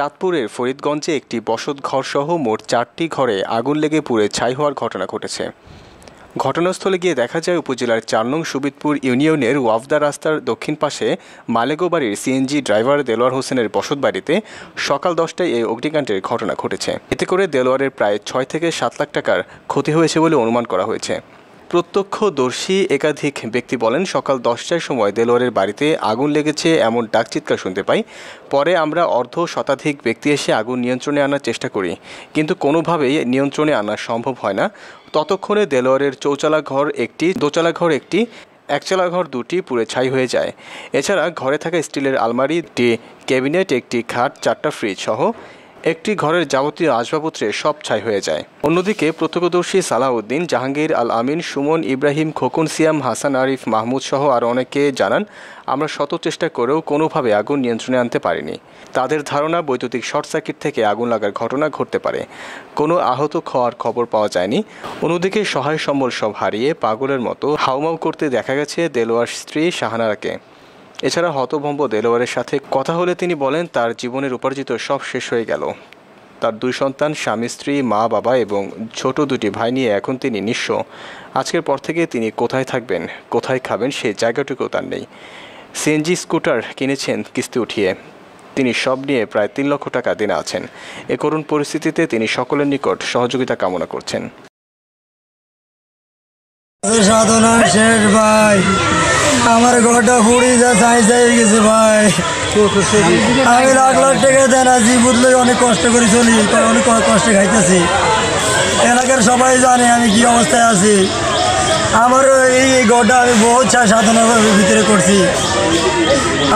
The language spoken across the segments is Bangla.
চাঁদপুরের ফরিদগঞ্জে একটি বসত ঘরসহ মোট চারটি ঘরে আগুন লেগে পুড়ে ছাই হওয়ার ঘটনা ঘটেছে ঘটনাস্থলে গিয়ে দেখা যায় উপজেলার চার নং সুবিদপুর ইউনিয়নের ওয়াফদা রাস্তার দক্ষিণ পাশে মালেগো বাড়ির সিএনজি ড্রাইভার দেলোয়ার হোসেনের বসত বাড়িতে সকাল দশটায় এই অগ্নিকাণ্ডের ঘটনা ঘটেছে এতে করে দেলোয়ারের প্রায় ছয় থেকে সাত লাখ টাকার ক্ষতি হয়েছে বলে অনুমান করা হয়েছে প্রত্যক্ষদর্শী একাধিক ব্যক্তি বলেন সকাল দশটার সময় দেলোয়ারের বাড়িতে আগুন লেগেছে এমন ডাক চিৎকার শুনতে পাই পরে আমরা অর্ধ শতাধিক ব্যক্তি এসে আগুন নিয়ন্ত্রণে আনার চেষ্টা করি কিন্তু কোনোভাবেই নিয়ন্ত্রণে আনা সম্ভব হয় না ততক্ষণে দেলোয়ারের চৌচালা ঘর একটি দোচালা ঘর একটি একচালা ঘর দুটি পুরে ছাই হয়ে যায় এছাড়া ঘরে থাকা স্টিলের আলমারি একটি ক্যাবিনেট একটি খাট চারটা ফ্রিজ সহ একটি ঘরের যাবতীয় আসবাবপত্রে সব ছাই হয়ে যায় অন্যদিকে প্রত্যক্ষদর্শী সালাউদ্দিন জাহাঙ্গীর আল আমিন সুমন ইব্রাহিম খোকন সিয়াম হাসান আরিফ মাহমুদ সহ আর অনেকে জানান আমরা শত চেষ্টা করেও কোনোভাবে আগুন নিয়ন্ত্রণে আনতে পারিনি তাদের ধারণা বৈদ্যুতিক শর্ট সার্কিট থেকে আগুন লাগার ঘটনা ঘটতে পারে কোনো আহত হওয়ার খবর পাওয়া যায়নি অন্যদিকে সহায় সম্বল সব হারিয়ে পাগলের মতো হাউমাউ করতে দেখা গেছে দেলোয়ার স্ত্রী শাহানারাকে এছাড়া হতভম্ব দেলোয়ারের সাথে কথা হলে তিনি বলেন তার জীবনের উপার্জিত সব শেষ হয়ে গেল তার দুই সন্তান স্বামী স্ত্রী মা বাবা এবং ছোট দুটি ভাই নিয়ে এখন তিনি নিঃস্ব আজকের পর থেকে তিনি কোথায় থাকবেন কোথায় খাবেন সেই জায়গাটুকু তার নেই সিএনজি স্কুটার কিনেছেন কিস্তি উঠিয়ে তিনি সব নিয়ে প্রায় তিন লক্ষ টাকা দিনে আছেন এ করুণ পরিস্থিতিতে তিনি সকলের নিকট সহযোগিতা কামনা করছেন সাধনা শেষ ভাই আমার ঘরটা পুড়ি যা চাই চাই গেছে ভাই আমি লাখ লাখ টাকা দেন আজি বুঝলে অনেক কষ্ট করে চলি অনেক কষ্টে খাইতেছি এলাকার সবাই জানে আমি কি অবস্থায় আছি আমারও এই ঘরটা আমি বহু চা সাধনার ভিতরে করছি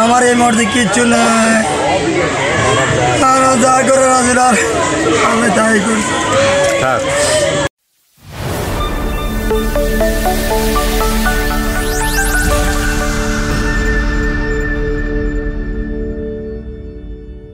আমার এই মুহূর্তে কিচ্ছু নয় যা করে আমি তাই করছি